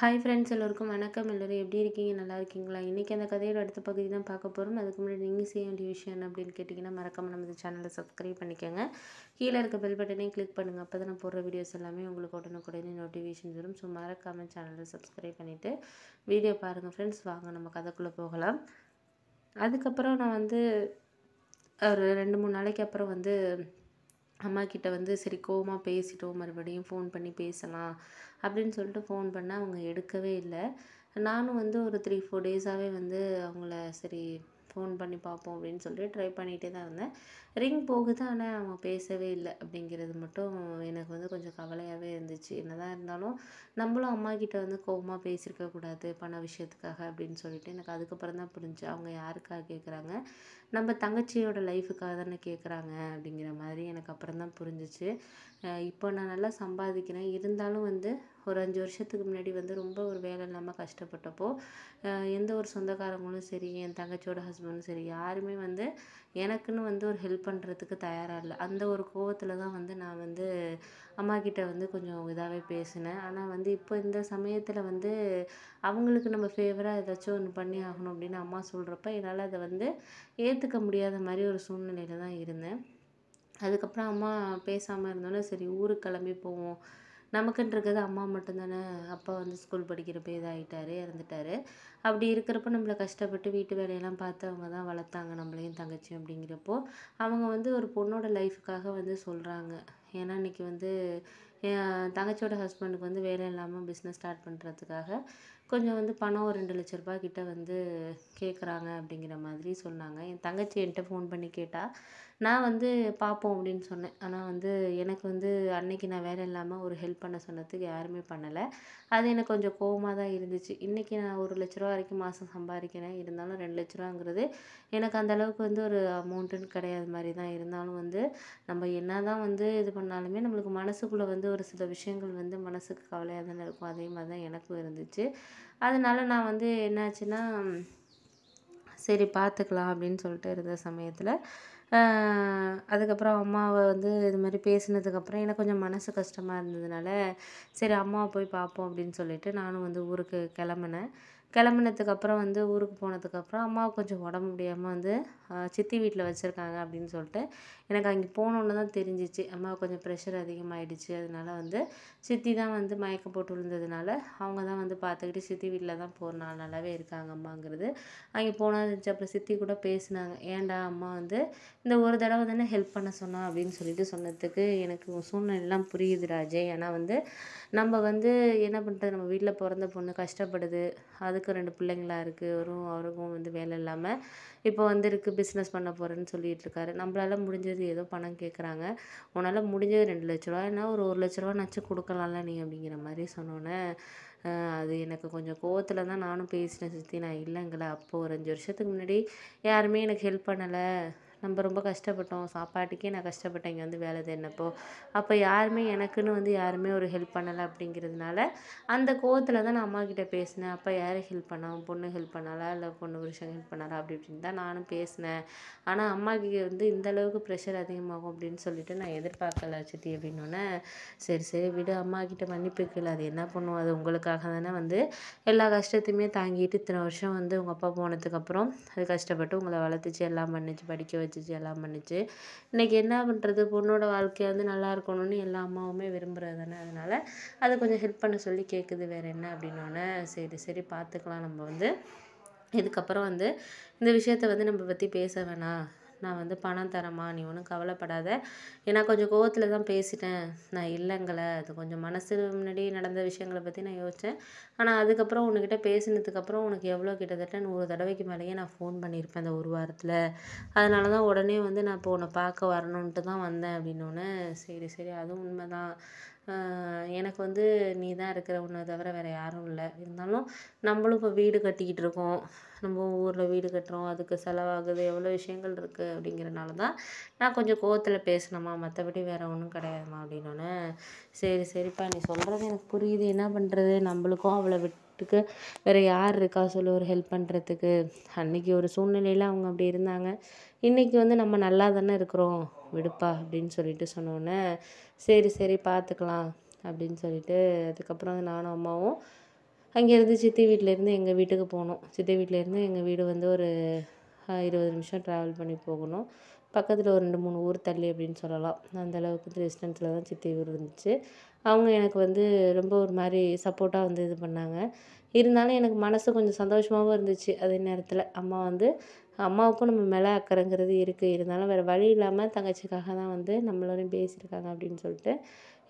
hi friends எல்லோருக்கும் வணக்கம் எல்லோரும் எப்படி இருக்கீங்க நல்லா இருக்கீங்களா இன்றைக்கி அந்த கதையோட அடுத்த பகுதி தான் பார்க்க போகிறோம் அதுக்கு முன்னாடி நீங்கள் செய்ய வேண்டிய விஷயம் என்ன அப்படின்னு கேட்டிங்கன்னா மறக்காமல் நம்ம சேனலை சப்ஸ்கிரைப் பண்ணிக்கோங்க கீழே இருக்க பெல் பட்டனையும் கிளிக் பண்ணுங்கள் அப்போ தான் நான் போடுற வீடியோஸ் எல்லாமே உங்களுக்கு உடனுக்குடனே நோட்டிஃபிகேஷன் வரும் ஸோ மறக்காமல் சேனலை சப்ஸ்கிரைப் பண்ணிவிட்டு வீடியோ பாருங்கள் ஃப்ரெண்ட்ஸ் வாங்க நம்ம கதைக்குள்ளே போகலாம் அதுக்கப்புறம் நான் வந்து ஒரு ரெண்டு மூணு நாளைக்கு அப்புறம் வந்து அம்மா கிட்ட வந்து சரி கோவமாக பேசிட்டோம் மறுபடியும் ஃபோன் பண்ணி பேசலாம் அப்படின்னு சொல்லிட்டு ஃபோன் பண்ணால் அவங்க எடுக்கவே இல்லை நானும் வந்து ஒரு த்ரீ ஃபோர் டேஸாகவே வந்து அவங்கள சரி ஃபோன் பண்ணி பார்ப்போம் அப்படின்னு சொல்லிட்டு ட்ரை பண்ணிகிட்டே தான் இருந்தேன் ரிங் போகுது ஆனால் அவங்க பேசவே இல்லை அப்படிங்கிறது மட்டும் எனக்கு வந்து கொஞ்சம் கவலையாகவே இருந்துச்சு என்னதான் இருந்தாலும் நம்மளும் அம்மா கிட்டே வந்து கோபமாக பேசியிருக்க கூடாது பண விஷயத்துக்காக அப்படின்னு சொல்லிட்டு எனக்கு அதுக்கப்புறம் தான் புரிஞ்சு அவங்க யாருக்காக கேட்குறாங்க நம்ம தங்கச்சியோட லைஃபுக்காக தானே கேட்குறாங்க அப்படிங்கிற மாதிரி எனக்கு அப்புறம் தான் புரிஞ்சிச்சு இப்போ நான் நல்லா சம்பாதிக்கிறேன் இருந்தாலும் வந்து ஒரு அஞ்சு வருஷத்துக்கு முன்னாடி வந்து ரொம்ப ஒரு வேலை இல்லாமல் கஷ்டப்பட்டப்போ எந்த ஒரு சொந்தக்காரங்களும் சரி என் தங்கச்சியோட ஹஸ்பண்டும் சரி யாருமே வந்து எனக்குன்னு வந்து ஒரு ஹெல்ப் பண்ணுறதுக்கு தயாராக இல்லை அந்த ஒரு கோவத்தில் தான் வந்து நான் வந்து அம்மா கிட்ட வந்து கொஞ்சம் இதாகவே பேசினேன் ஆனால் வந்து இப்போ இந்த சமயத்தில் வந்து அவங்களுக்கு நம்ம ஃபேவராக ஏதாச்சும் ஒன்று பண்ணி ஆகணும் அப்படின்னு அம்மா சொல்கிறப்ப என்னால் அதை வந்து ஏற்றுக்க முடியாத மாதிரி ஒரு சூழ்நிலையில் தான் இருந்தேன் அதுக்கப்புறம் அம்மா பேசாமல் இருந்தோன்னே சரி ஊருக்கு கிளம்பி போவோம் நமக்குன்னு இருக்கிறது அம்மா மட்டும்தானே அப்பா வந்து ஸ்கூல் படிக்கிறப்ப இதாகிட்டாரு இறந்துட்டாரு அப்படி இருக்கிறப்ப நம்மளை கஷ்டப்பட்டு வீட்டு வேலையெல்லாம் பார்த்து அவங்க தான் வளர்த்தாங்க நம்மளையும் தங்கச்சியும் அப்படிங்கிறப்போ அவங்க வந்து ஒரு பொண்ணோட லைஃபுக்காக வந்து சொல்கிறாங்க ஏன்னா இன்றைக்கி வந்து என் தங்கச்சியோட ஹஸ்பண்டுக்கு வந்து வேலை இல்லாமல் பிஸ்னஸ் ஸ்டார்ட் பண்ணுறதுக்காக கொஞ்சம் வந்து பணம் ஒரு ரெண்டு லட்ச ரூபா வந்து கேட்குறாங்க அப்படிங்கிற மாதிரி சொன்னாங்க என் தங்கச்சி என்கிட்ட ஃபோன் பண்ணி கேட்டால் நான் வந்து பார்ப்போம் அப்படின்னு சொன்னேன் ஆனால் வந்து எனக்கு வந்து அன்னைக்கு நான் வேலை இல்லாமல் ஒரு ஹெல்ப் பண்ண சொன்னதுக்கு யாருமே பண்ணலை அது எனக்கு கொஞ்சம் கோபமாக தான் இருந்துச்சு இன்றைக்கி நான் ஒரு லட்ச ரூபா வரைக்கும் மாதம் சம்பாதிக்கிறேன் இருந்தாலும் ரெண்டு லட்ச ரூபாங்கிறது எனக்கு அந்த அளவுக்கு வந்து ஒரு அமௌண்ட்டுன்னு கிடையாது மாதிரி தான் இருந்தாலும் வந்து நம்ம என்ன தான் வந்து இது பண்ணாலுமே நம்மளுக்கு மனசுக்குள்ளே வந்து ஒரு சில விஷயங்கள் வந்து மனசுக்கு கவலையாக தானே இருக்கும் அதே மாதிரி தான் எனக்கும் இருந்துச்சு அதனால் நான் வந்து என்னாச்சுன்னா சரி பார்த்துக்கலாம் அப்படின்னு சொல்லிட்டு இருந்த சமயத்தில் அதுக்கப்புறம் அம்மாவை வந்து இது மாதிரி பேசினதுக்கப்புறம் எனக்கு கொஞ்சம் மனது கஷ்டமாக இருந்ததுனால சரி அம்மாவை போய் பார்ப்போம் அப்படின்னு சொல்லிட்டு நானும் வந்து ஊருக்கு கிளம்புனேன் கிளம்புனதுக்கப்புறம் வந்து ஊருக்கு போனதுக்கப்புறம் அம்மாவுக்கு கொஞ்சம் உடம்பு முடியாமல் வந்து சித்தி வீட்டில் வச்சுருக்காங்க அப்படின்னு சொல்லிட்டு எனக்கு அங்கே போனோன்னு தான் தெரிஞ்சிச்சு அம்மா கொஞ்சம் ப்ரெஷர் அதிகமாகிடுச்சு அதனால வந்து சித்தி தான் வந்து மயக்கம் போட்டு விழுந்ததுனால அவங்க தான் வந்து பார்த்துக்கிட்டு சித்தி வீட்டில் தான் போகிற நாள் நல்லாவே இருக்காங்க அம்மாங்கிறது அங்கே போனால் இருந்துச்சு அப்புறம் சித்தி கூட பேசினாங்க ஏன்டா அம்மா வந்து இந்த ஒரு தடவை தானே ஹெல்ப் பண்ண சொன்னா அப்படின்னு சொல்லிட்டு சொன்னதுக்கு எனக்கு சூழ்நிலைலாம் புரியுது ராஜே ஏன்னா வந்து நம்ம வந்து என்ன பண்ணுறது நம்ம வீட்டில் பிறந்த பொண்ணு கஷ்டப்படுது அதுக்கு ரெண்டு பிள்ளைங்களா இருக்குது அவரும் அவருக்கும் வந்து வேலை இல்லாமல் இப்போ வந்துருக்கு பிஸ்னஸ் பண்ண போகிறேன்னு சொல்லிட்டு இருக்காரு நம்மளால் முடிஞ்சது ஏதோ பணம் கேட்குறாங்க உன்னால் முடிஞ்சது ரெண்டு லட்ச ரூபா ஏன்னா ஒரு ஒரு லட்ச ரூபா நச்சு கொடுக்கலாம்ல நீ அப்படிங்கிற மாதிரி சொன்னோன்னே அது எனக்கு கொஞ்சம் கோவத்தில் தான் நானும் பேசினேன் சுற்றி நான் இல்லைங்களே அப்போது ஒரு அஞ்சு வருஷத்துக்கு முன்னாடி யாருமே எனக்கு ஹெல்ப் பண்ணலை நம்ம ரொம்ப கஷ்டப்பட்டோம் சாப்பாட்டுக்கே நான் கஷ்டப்பட்டேன் இங்கே வந்து வேலை தேடினப்போ அப்போ யாருமே எனக்குன்னு வந்து யாருமே ஒரு ஹெல்ப் பண்ணலை அப்படிங்கிறதுனால அந்த கோவத்தில் தான் நான் அம்மா கிட்டே பேசினேன் அப்போ யார் ஹெல்ப் பண்ணா பொண்ணு ஹெல்ப் பண்ணாலா இல்லை பொண்ணு புருஷன் ஹெல்ப் பண்ணாரா அப்படி இப்படின்னு தான் நானும் பேசினேன் ஆனால் அம்மாவுக்கு வந்து இந்த அளவுக்கு ப்ரெஷர் அதிகமாகும் அப்படின்னு சொல்லிட்டு நான் எதிர்பார்க்கல சித்தி அப்படின்னோடனே சரி சரி விடு அம்மா கிட்டே மன்னிப்பு கேள் அது என்ன பண்ணுவோம் அது உங்களுக்காக தானே வந்து எல்லா கஷ்டத்தையுமே தாங்கிட்டு இத்தனை வருஷம் வந்து உங்கள் அப்பா போனதுக்கப்புறம் அது கஷ்டப்பட்டு உங்களை வளர்த்துச்சு எல்லாம் பண்ணிச்சு படிக்க வச்சு வச்சுச்சு எல்லாம் பண்ணிச்சு இன்றைக்கி என்ன பண்ணுறது பொண்ணோட வாழ்க்கைய வந்து நல்லா இருக்கணும்னு எல்லா அம்மாவுமே விரும்புகிறது அதனால அதனால் அதை கொஞ்சம் ஹெல்ப் பண்ண சொல்லி கேட்குது வேறு என்ன அப்படின்னோடனே சரி சரி பார்த்துக்கலாம் நம்ம வந்து இதுக்கப்புறம் வந்து இந்த விஷயத்த வந்து நம்ம பற்றி பேச வேணாம் நான் வந்து பணம் தரமா நீ ஒன்றும் கவலைப்படாத ஏன்னா கொஞ்சம் கோவத்தில் தான் பேசிட்டேன் நான் இல்லைங்களை அது கொஞ்சம் மனசு முன்னாடி நடந்த விஷயங்களை பற்றி நான் யோசித்தேன் ஆனால் அதுக்கப்புறம் உன்கிட்ட பேசினதுக்கப்புறம் உனக்கு எவ்வளோ கிட்டத்தட்ட நூறு தடவைக்கு மேலேயே நான் ஃபோன் பண்ணியிருப்பேன் அந்த ஒரு வாரத்தில் அதனால தான் உடனே வந்து நான் இப்போ உன்னை பார்க்க வரணுன்ட்டு தான் வந்தேன் அப்படின்னோடனே சரி சரி அதுவும் உண்மை தான் எனக்கு வந்து நீ தான் இருக்கிற உன்னை தவிர வேறு யாரும் இல்லை இருந்தாலும் நம்மளும் இப்போ வீடு கட்டிக்கிட்டு இருக்கோம் நம்ம ஊரில் வீடு கட்டுறோம் அதுக்கு செலவாகுது எவ்வளோ விஷயங்கள் இருக்குது அப்படிங்கிறனால தான் நான் கொஞ்சம் கோவத்தில் பேசினம்மா மற்றபடி வேறு ஒன்றும் கிடையாதுமா அப்படின்னோடனே சரி சரிப்பா நீ சொல்கிறது எனக்கு புரியுது என்ன பண்ணுறது நம்மளுக்கும் அவளை விட் அவங்களுக்கு வேறு யார் இருக்கா சொல்லு ஒரு ஹெல்ப் பண்ணுறதுக்கு அன்றைக்கி ஒரு சூழ்நிலையில் அவங்க அப்படி இருந்தாங்க இன்றைக்கி வந்து நம்ம நல்லா தானே இருக்கிறோம் விடுப்பா அப்படின்னு சொல்லிட்டு சொன்னோன்னே சரி சரி பார்த்துக்கலாம் அப்படின்னு சொல்லிட்டு அதுக்கப்புறம் நானும் அம்மாவும் அங்கேருந்து சித்தி வீட்டிலேருந்து எங்கள் வீட்டுக்கு போனோம் சித்தி வீட்டிலேருந்து எங்கள் வீடு வந்து ஒரு இருபது நிமிஷம் ட்ராவல் பண்ணி போகணும் பக்கத்தில் ஒரு ரெண்டு மூணு ஊர் தள்ளி அப்படின்னு சொல்லலாம் அந்தளவுக்கு டிஸ்டன்ஸில் தான் சித்தி ஊர் இருந்துச்சு அவங்க எனக்கு வந்து ரொம்ப ஒரு மாதிரி சப்போர்ட்டாக வந்து இது பண்ணாங்க இருந்தாலும் எனக்கு மனசு கொஞ்சம் சந்தோஷமாகவும் இருந்துச்சு அதே நேரத்தில் அம்மா வந்து அம்மாவுக்கும் நம்ம மேலே அக்கறைங்கிறது இருக்குது இருந்தாலும் வேறு வழி இல்லாமல் தங்கச்சிக்காக தான் வந்து நம்மளோடையும் பேசியிருக்காங்க அப்படின்னு சொல்லிட்டு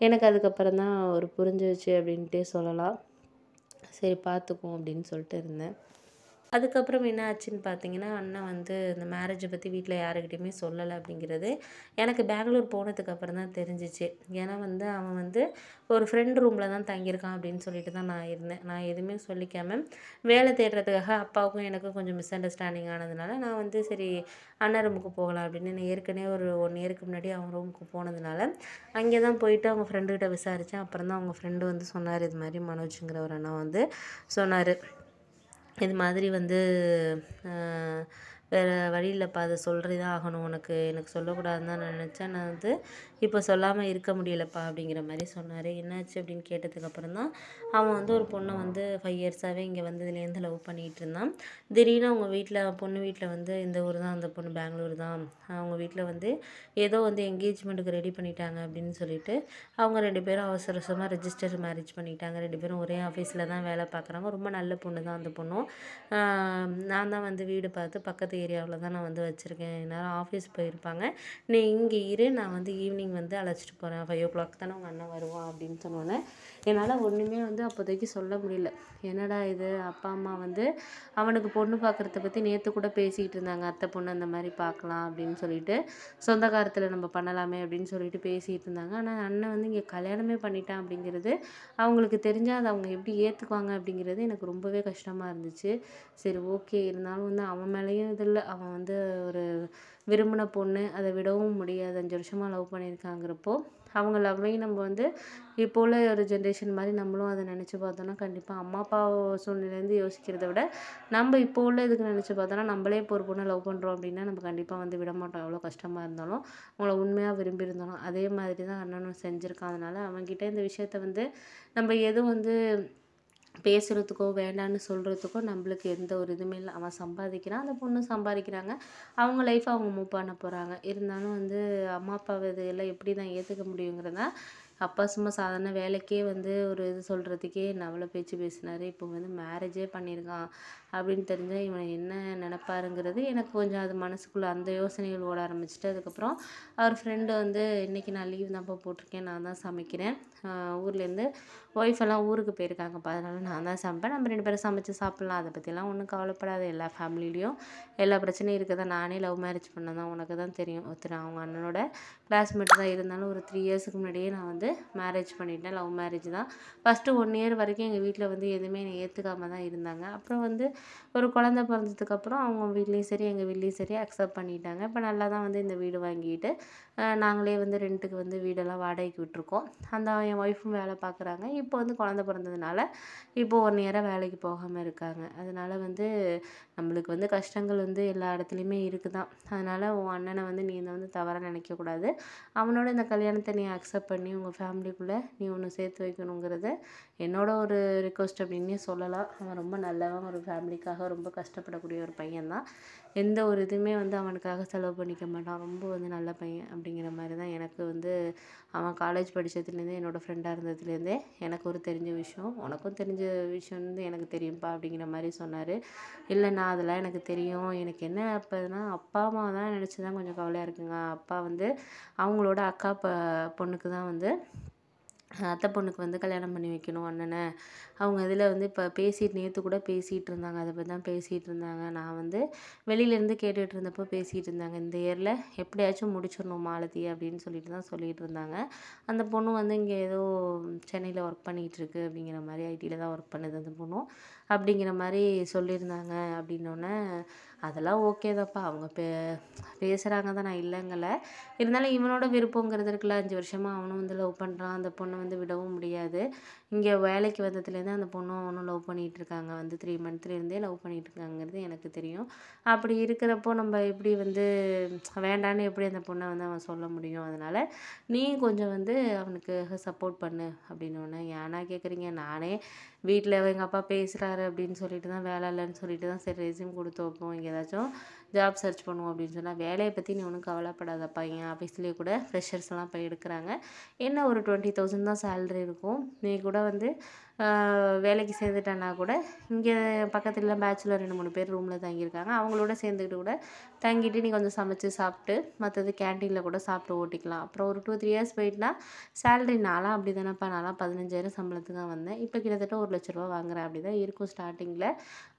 எனக்கு அதுக்கப்புறம் தான் ஒரு புரிஞ்சிருச்சு அப்படின்ட்டே சொல்லலாம் சரி பார்த்துக்குவோம் அப்படின்னு சொல்லிட்டு இருந்தேன் அதுக்கப்புறம் என்ன ஆச்சுன்னு பார்த்தீங்கன்னா அண்ணன் வந்து இந்த மேரேஜை பற்றி வீட்டில் யாருக்கிட்டையுமே சொல்லலை அப்படிங்கிறது எனக்கு பெங்களூர் போனதுக்கப்புறம் தான் தெரிஞ்சிச்சு ஏன்னா வந்து அவன் வந்து ஒரு ஃப்ரெண்ட் ரூமில் தான் தங்கியிருக்கான் அப்படின்னு சொல்லிட்டு தான் நான் இருந்தேன் நான் எதுவுமே சொல்லிக்காமல் வேலை தேடுறதுக்காக அப்பாவுக்கும் எனக்கும் கொஞ்சம் மிஸ் அண்டர்ஸ்டாண்டிங் ஆனதுனால நான் வந்து சரி அண்ணன் ரூமுக்கு போகலாம் அப்படின்னு நான் ஏற்கனவே ஒரு ஒன் இயருக்கு முன்னாடி அவன் ரூமுக்கு போனதுனால அங்கே தான் போயிட்டு அவங்க ஃப்ரெண்டுக்கிட்ட விசாரித்தேன் அப்புறம் தான் அவங்க ஃப்ரெண்டு வந்து சொன்னார் இது மாதிரி மனோஜுங்கிற ஒரு அண்ணா வந்து சொன்னார் இது மாதிரி வந்து வேறு வழி இல்லைப்பா அதை சொல்கிறே தான் ஆகணும் உனக்கு எனக்கு சொல்லக்கூடாதுன்னு தான் நான் நினச்சேன் நான் வந்து இப்போ சொல்லாமல் இருக்க முடியலப்பா அப்படிங்கிற மாதிரி சொன்னார் என்னாச்சு அப்படின்னு கேட்டதுக்கப்புறம் தான் அவன் வந்து ஒரு பொண்ணை வந்து ஃபைவ் இயர்ஸாகவே இங்கே வந்து இதுலேருந்து லவ் பண்ணிகிட்டு இருந்தான் திடீர்னு அவங்க வீட்டில் பொண்ணு வீட்டில் வந்து இந்த ஊர் தான் அந்த பொண்ணு பெங்களூர் தான் அவங்க வீட்டில் வந்து ஏதோ வந்து என்கேஜ்மெண்ட்டுக்கு ரெடி பண்ணிட்டாங்க அப்படின்னு சொல்லிட்டு அவங்க ரெண்டு பேரும் அவசர அவசரமாக ரெஜிஸ்டர் மேரேஜ் பண்ணிட்டாங்க ரெண்டு பேரும் ஒரே ஆஃபீஸில் தான் வேலை பார்க்குறாங்க ரொம்ப நல்ல பொண்ணு தான் அந்த பொண்ணும் நான் தான் வந்து வீடு பார்த்து பக்கத்து ஏரியாவில் தான் நான் வந்து வச்சுருக்கேன் எல்லோரும் ஆஃபீஸ் போயிருப்பாங்க நீ இங்கே இரு நான் வந்து ஈவினிங் வந்து அழைச்சிட்டு போகிறேன் ஃபைவ் ஓ கிளாக் தானே உங்கள் அண்ணன் வருவான் அப்படின்னு சொன்னோன்னே என்னால் ஒன்றுமே வந்து அப்போதைக்கு சொல்ல முடியல என்னடா இது அப்பா அம்மா வந்து அவனுக்கு பொண்ணு பார்க்குறத பற்றி நேற்று கூட பேசிக்கிட்டு இருந்தாங்க அத்தை பொண்ணு அந்த மாதிரி பார்க்கலாம் அப்படின்னு சொல்லிட்டு சொந்தக்காரத்தில் நம்ம பண்ணலாமே அப்படின்னு சொல்லிட்டு பேசிகிட்டு இருந்தாங்க ஆனால் அண்ணன் வந்து இங்கே கல்யாணமே பண்ணிட்டான் அப்படிங்கிறது அவங்களுக்கு தெரிஞ்சால் அதை அவங்க எப்படி ஏற்றுக்குவாங்க அப்படிங்கிறது எனக்கு ரொம்பவே கஷ்டமாக இருந்துச்சு சரி ஓகே இருந்தாலும் வந்து அவன் மேலேயும் இதில் காலத்தில் அவன் வந்து ஒரு விரும்பின பொண்ணு அதை விடவும் முடியாது அஞ்சு வருஷமாக லவ் பண்ணியிருக்காங்கிறப்போ அவங்க லவ்வையும் நம்ம வந்து இப்போ உள்ள ஒரு ஜென்ரேஷன் மாதிரி நம்மளும் அதை நினச்சி பார்த்தோன்னா கண்டிப்பாக அம்மா அப்பா சூழ்நிலேருந்து யோசிக்கிறத விட நம்ம இப்போ உள்ள இதுக்கு நினச்சி பார்த்தோன்னா நம்மளே இப்போ ஒரு பொண்ணை லவ் பண்ணுறோம் அப்படின்னா நம்ம கண்டிப்பாக வந்து விட மாட்டோம் எவ்வளோ கஷ்டமாக இருந்தாலும் அவங்கள உண்மையாக விரும்பியிருந்தாலும் அதே மாதிரி தான் அண்ணனும் செஞ்சுருக்கான் அதனால் அவங்ககிட்ட இந்த விஷயத்த வந்து நம்ம எதுவும் வந்து பேசுகிறதுக்கோ வேண்டான்னு சொல்கிறதுக்கோ நம்மளுக்கு எந்த ஒரு இதுவுமே இல்லை அவன் சம்பாதிக்கிறான் அந்த பொண்ணு சம்பாதிக்கிறாங்க அவங்க லைஃப்பை அவங்க மூவ் பண்ண போகிறாங்க இருந்தாலும் வந்து அம்மா அப்பாவை எல்லாம் எப்படி தான் ஏற்றுக்க முடியுங்கிறதா அப்பா சும்மா சாதாரண வேலைக்கே வந்து ஒரு இது சொல்கிறதுக்கே நவல பேச்சு பேசினார் இப்போ வந்து மேரேஜே பண்ணியிருக்கான் அப்படின்னு தெரிஞ்சால் இவன் என்ன நினப்பாருங்கிறது எனக்கு கொஞ்சம் அது மனசுக்குள்ளே அந்த யோசனைகள் ஓட ஆரம்பிச்சிட்டு அதுக்கப்புறம் அவர் ஃப்ரெண்டு வந்து இன்றைக்கி நான் லீவ் தான்ப்பா போட்டிருக்கேன் நான் தான் சமைக்கிறேன் ஊர்லேருந்து ஒய்ஃப் எல்லாம் ஊருக்கு போயிருக்காங்கப்பா அதனால் நான் தான் சமைப்பேன் நம்ம ரெண்டு பேரும் சமைச்சு சாப்பிட்லாம் அதை பற்றிலாம் ஒன்றும் கவலைப்படாது எல்லா ஃபேமிலிலையும் எல்லா பிரச்சனையும் இருக்குது நானே லவ் மேரேஜ் பண்ணதான் உனக்கு தான் தெரியும் ஒருத்தர் அவங்க அண்ணனோட கிளாஸ்மேட் தான் இருந்தாலும் ஒரு த்ரீ இயர்ஸுக்கு முன்னாடியே நான் வந்து மேரேஜ் பண்ணிட்டேன் லவ் மேரேஜ் தான் ஃபஸ்ட்டு ஒன் இயர் வரைக்கும் எங்கள் வீட்டில் வந்து எதுவுமே என்னை ஏற்றுக்காம தான் இருந்தாங்க அப்புறம் வந்து ஒரு குழந்த பிறந்ததுக்கப்புறம் அவங்க வீட்லேயும் சரி எங்கள் வீட்லேயும் சரி அக்செப்ட் பண்ணிட்டாங்க இப்போ நல்லா தான் வந்து இந்த வீடு வாங்கிட்டு நாங்களே வந்து ரெண்ட்டுக்கு வந்து வீடெல்லாம் வாடகைக்கு விட்டுருக்கோம் அந்த என் ஒய்ஃபும் வேலை பார்க்குறாங்க இப்போ வந்து குழந்த பிறந்ததுனால இப்போ ஒன் இயராக வேலைக்கு போகாமல் இருக்காங்க அதனால் வந்து நம்மளுக்கு வந்து கஷ்டங்கள் வந்து எல்லா இடத்துலையுமே இருக்குது தான் அதனால் உன் அண்ணனை வந்து நீ இதை வந்து தவறாக நினைக்கக்கூடாது அவனோட இந்த கல்யாணத்தை நீ அக்செப்ட் பண்ணி உங்கள் ஃபேமிலிக்குள்ளே நீ ஒன்று சேர்த்து வைக்கணுங்கிறத என்னோட ஒரு ரிக்வஸ்ட் அப்படின்னே சொல்லலாம் அவன் ரொம்ப நல்லவன் ஒரு ஃபேமிலிக்காக ரொம்ப கஷ்டப்படக்கூடிய ஒரு பையன்தான் எந்த ஒரு இதுவுமே வந்து அவனுக்காக செலவு பண்ணிக்க மாட்டான் ரொம்ப வந்து நல்ல பையன் அப்படிங்கிற மாதிரி தான் எனக்கு வந்து அவன் காலேஜ் படித்ததுலேருந்தே என்னோடய ஃப்ரெண்டாக இருந்ததுலேருந்தே எனக்கு ஒரு தெரிஞ்ச விஷயம் உனக்கும் தெரிஞ்ச விஷயம் வந்து எனக்கு தெரியும்ப்பா அப்படிங்கிற மாதிரி சொன்னார் இல்லைண்ணா அதெல்லாம் எனக்கு தெரியும் எனக்கு என்ன அப்போனா அப்பா அம்மா தான் நினச்சி தான் கொஞ்சம் கவலையாக இருக்குங்க அப்பா வந்து அவங்களோட அக்கா ப பொண்ணுக்கு தான் வந்து அத்தை பொண்ணுக்கு வந்து கல்யாணம் பண்ணி வைக்கணும் அண்ணனை அவங்க இதில் வந்து இப்போ பேசிட்டு நேற்று கூட பேசிகிட்டு இருந்தாங்க அதை பற்றி தான் பேசிகிட்டு இருந்தாங்க நான் வந்து வெளியிலேருந்து கேட்டுகிட்டு இருந்தப்போ பேசிகிட்டு இருந்தாங்க இந்த இயரில் எப்படியாச்சும் முடிச்சிடணும் மாலதி அப்படின்னு சொல்லிட்டு தான் சொல்லிகிட்டு இருந்தாங்க அந்த பொண்ணு வந்து இங்கே ஏதோ சென்னையில் ஒர்க் பண்ணிகிட்டு அப்படிங்கிற மாதிரி ஐடியில் தான் ஒர்க் பண்ணுது அந்த பொண்ணும் அப்படிங்கிற மாதிரி சொல்லியிருந்தாங்க அப்படின்னோடனே அதெல்லாம் ஓகே தான்ப்பா அவங்க பே பேசுகிறாங்க தான் நான் இல்லைங்கலை இருந்தாலும் இவனோட விருப்பங்கிறது இருக்குல்ல அஞ்சு வருஷமாக அவனும் வந்து லவ் பண்ணுறான் அந்த பொண்ணை வந்து விடவும் முடியாது இங்கே வேலைக்கு வந்ததுலேருந்து அந்த பொண்ணும் அவனும் லவ் பண்ணிகிட்டு இருக்காங்க வந்து த்ரீ மந்த்லேருந்தே லவ் பண்ணிகிட்டு இருக்காங்கிறது எனக்கு தெரியும் அப்படி இருக்கிறப்போ நம்ம எப்படி வந்து வேண்டான்னு எப்படி அந்த பொண்ணை வந்து அவன் சொல்ல முடியும் அதனால் நீ கொஞ்சம் வந்து அவனுக்கு சப்போர்ட் பண்ணு ஒன்று ஏன்னா கேட்குறீங்க நானே வீட்டில் எங்கள் அப்பா பேசுகிறாரு அப்படின்னு சொல்லிட்டு தான் வேலை இல்லைன்னு சொல்லிட்டு தான் சரி ரெசியூம் கொடுத்து வைப்போம் இங்கே ஏதாச்சும் ஜாப் சர்ச் பண்ணுவோம் அப்படின்னு சொன்னால் வேலையை பற்றி நீ ஒன்றும் கவலைப்படாதப்பா என் ஆஃபீஸ்லேயே கூட ஃப்ரெஷர்ஸ்லாம் போய் எடுக்கிறாங்க என்ன ஒரு டுவெண்ட்டி தௌசண்ட் தான் சேலரி இருக்கும் நீ கூட வந்து வேலைக்கு சேர்ந்துட்டேன்னா கூட இங்கே பக்கத்தில் பேச்சுலர் ரெண்டு மூணு பேர் ரூமில் தங்கியிருக்காங்க அவங்களோட சேர்ந்துக்கிட்டு கூட தங்கிட்டு நீ கொஞ்சம் சமைச்சு சாப்பிட்டு மற்றது கேன்டீனில் கூட சாப்பிட்டு ஓட்டிக்கலாம் அப்புறம் ஒரு டூ த்ரீ இயர்ஸ் போயிட்டுனா சேலரி நாளாக அப்படி தானேப்பா நாளாக பதினஞ்சாயிரம் சம்பளத்துக்கு தான் வந்தேன் இப்போ கிட்டத்தட்ட ஒரு லட்ச ரூபா வாங்குறேன் அப்படி தான் இருக்கும் ஸ்டார்டிங்கில்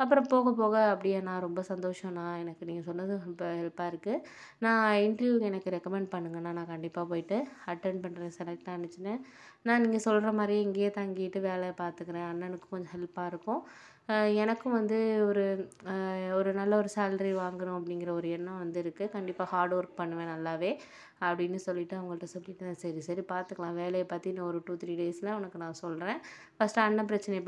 அப்புறம் போக போக அப்படியே நான் ரொம்ப சந்தோஷம்ண்ணா எனக்கு நீங்கள் நீங்கள் சொன்னது ஹெல்ப்பாக இருக்குது நான் இன்டர்வியூ எனக்கு ரெக்கமெண்ட் பண்ணுங்கண்ணா நான் கண்டிப்பாக போயிட்டு அட்டன் பண்ணுறேன் செலக்ட் ஆனிச்சுன்னு நான் நீங்கள் சொல்கிற மாதிரியே இங்கேயே தங்கிட்டு வேலையை பார்த்துக்கிறேன் அண்ணனுக்கும் கொஞ்சம் ஹெல்ப்பாக இருக்கும் எனக்கும் வந்து ஒரு ஒரு நல்ல ஒரு சேலரி வாங்கணும் அப்படிங்கிற ஒரு எண்ணம் வந்து இருக்குது கண்டிப்பாக ஹார்ட் ஒர்க் பண்ணுவேன் நல்லாவே அப்படின்னு சொல்லிவிட்டு அவங்கள்ட்ட சொல்லிவிட்டு சரி சரி பார்த்துக்கலாம் வேலையை பற்றி இன்னும் ஒரு டூ த்ரீ டேஸில் உனக்கு நான் சொல்கிறேன் ஃபஸ்ட்டு அண்ணன் பிரச்சனை